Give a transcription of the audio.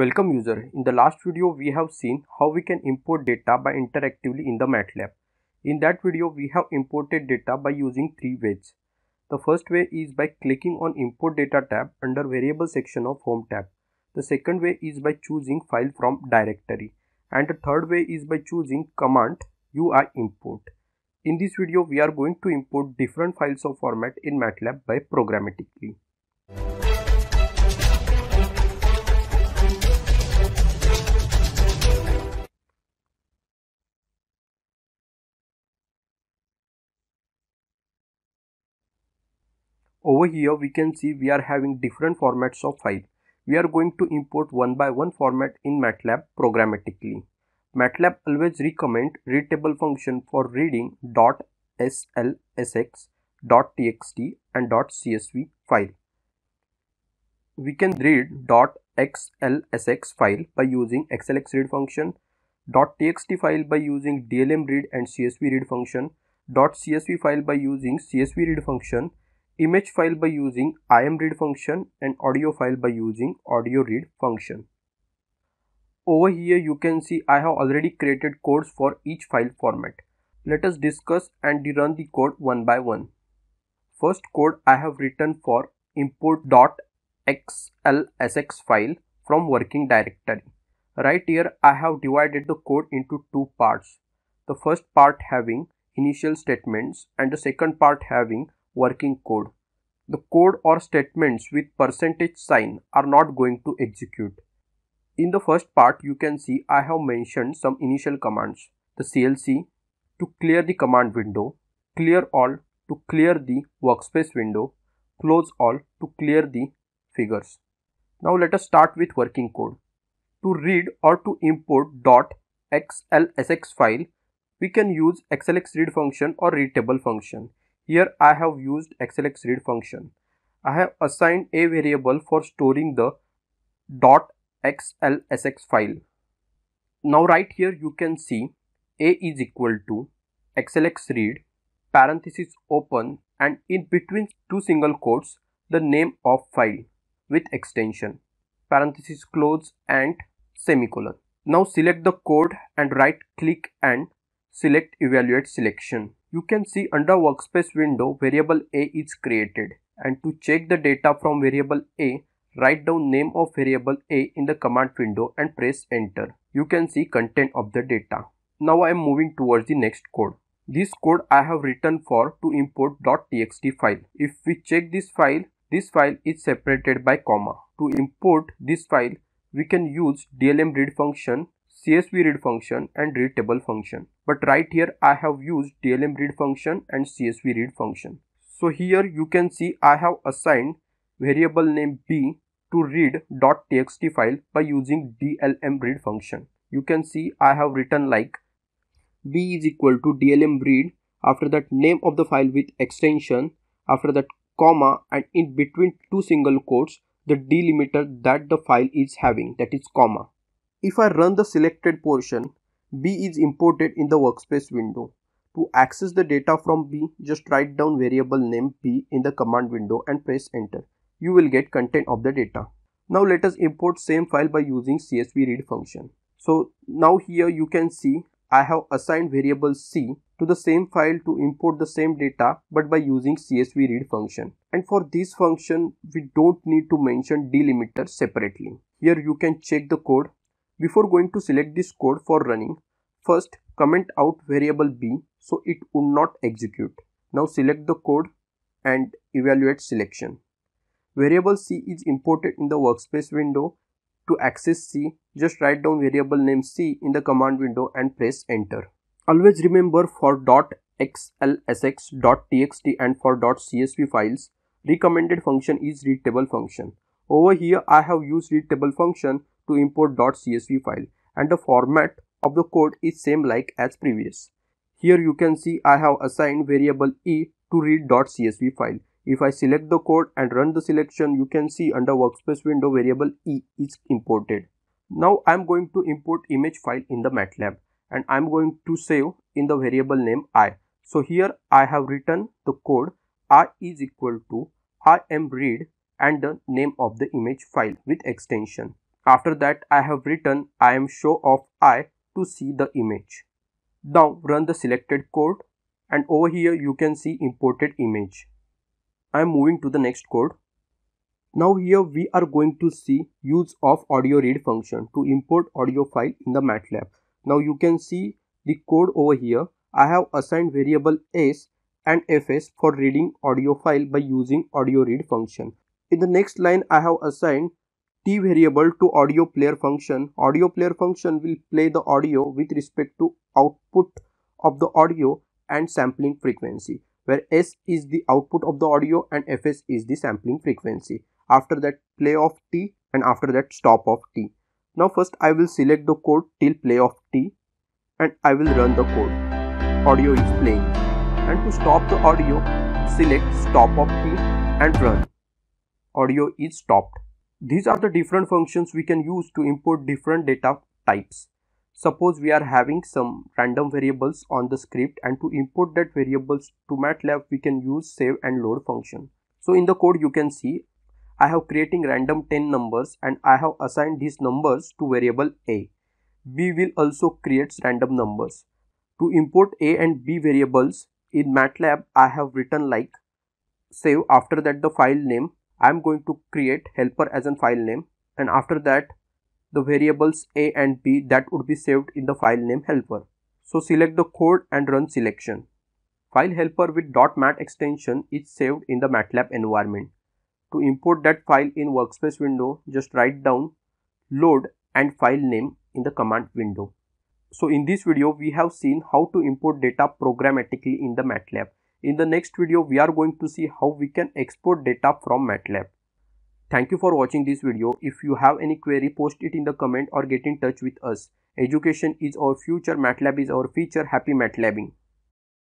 Welcome user. In the last video we have seen how we can import data by interactively in the MATLAB. In that video we have imported data by using three ways. The first way is by clicking on import data tab under variable section of home tab. The second way is by choosing file from directory and the third way is by choosing command UI import. In this video we are going to import different files of format in MATLAB by programmatically. over here we can see we are having different formats of file we are going to import one by one format in matlab programmatically matlab always recommend readable function for reading dot slsx dot txt and dot csv file we can read dot xlsx file by using read function dot txt file by using dlmread and csvread function dot csv file by using csvread function image file by using imread function and audio file by using audio read function. Over here you can see I have already created codes for each file format. Let us discuss and run the code one by one. First code I have written for import.xlsx file from working directory. Right here I have divided the code into two parts. The first part having initial statements and the second part having working code. The code or statements with percentage sign are not going to execute. In the first part, you can see I have mentioned some initial commands. The CLC to clear the command window, clear all to clear the workspace window, close all to clear the figures. Now let us start with working code. To read or to import .xlsx file, we can use read function or readtable function. Here I have used XLX read function. I have assigned a variable for storing the .xlsx file. Now right here you can see a is equal to xlx read parenthesis open and in between two single quotes the name of file with extension parenthesis close and semicolon. Now select the code and right click and select evaluate selection. You can see under workspace window variable a is created and to check the data from variable a write down name of variable a in the command window and press enter. You can see content of the data. Now I am moving towards the next code. This code I have written for to import .txt file. If we check this file, this file is separated by comma. To import this file, we can use dlm read function CSV read function and read table function. But right here I have used DLM read function and CSV read function. So here you can see I have assigned variable name b to read .txt file by using DLM read function. You can see I have written like b is equal to DLM read after that name of the file with extension after that comma and in between two single quotes the delimiter that the file is having that is comma if I run the selected portion, B is imported in the workspace window. To access the data from B, just write down variable name B in the command window and press enter. You will get content of the data. Now let us import same file by using CSV read function. So now here you can see I have assigned variable C to the same file to import the same data but by using CSV read function. And for this function we don't need to mention delimiter separately. Here you can check the code before going to select this code for running, first comment out variable b so it would not execute. Now select the code and evaluate selection. Variable c is imported in the workspace window. To access c, just write down variable name c in the command window and press enter. Always remember for .xlsx, .txt and for .csv files, recommended function is readtable function. Over here I have used readtable function to import .csv file and the format of the code is same like as previous. Here you can see I have assigned variable e to read .csv file. If I select the code and run the selection, you can see under workspace window variable e is imported. Now I'm going to import image file in the MATLAB and I'm going to save in the variable name i. So here I have written the code i is equal to i am read and the name of the image file with extension. After that I have written I am show of I to see the image. Now run the selected code and over here you can see imported image. I am moving to the next code. Now here we are going to see use of audio read function to import audio file in the MATLAB. Now you can see the code over here. I have assigned variable s and fs for reading audio file by using audio read function. In the next line I have assigned t variable to audio player function audio player function will play the audio with respect to output of the audio and sampling frequency where s is the output of the audio and fs is the sampling frequency after that play of t and after that stop of t now first i will select the code till play of t and i will run the code audio is playing and to stop the audio select stop of t and run audio is stopped these are the different functions we can use to import different data types. Suppose we are having some random variables on the script and to import that variables to MATLAB we can use save and load function. So in the code you can see I have creating random 10 numbers and I have assigned these numbers to variable a. B will also create random numbers. To import a and b variables in MATLAB I have written like save after that the file name I'm going to create helper as a file name and after that the variables a and b that would be saved in the file name helper. So select the code and run selection. File helper with .mat extension is saved in the MATLAB environment. To import that file in workspace window, just write down load and file name in the command window. So in this video, we have seen how to import data programmatically in the MATLAB. In the next video, we are going to see how we can export data from MATLAB. Thank you for watching this video. If you have any query, post it in the comment or get in touch with us. Education is our future, MATLAB is our future. Happy MATLABing.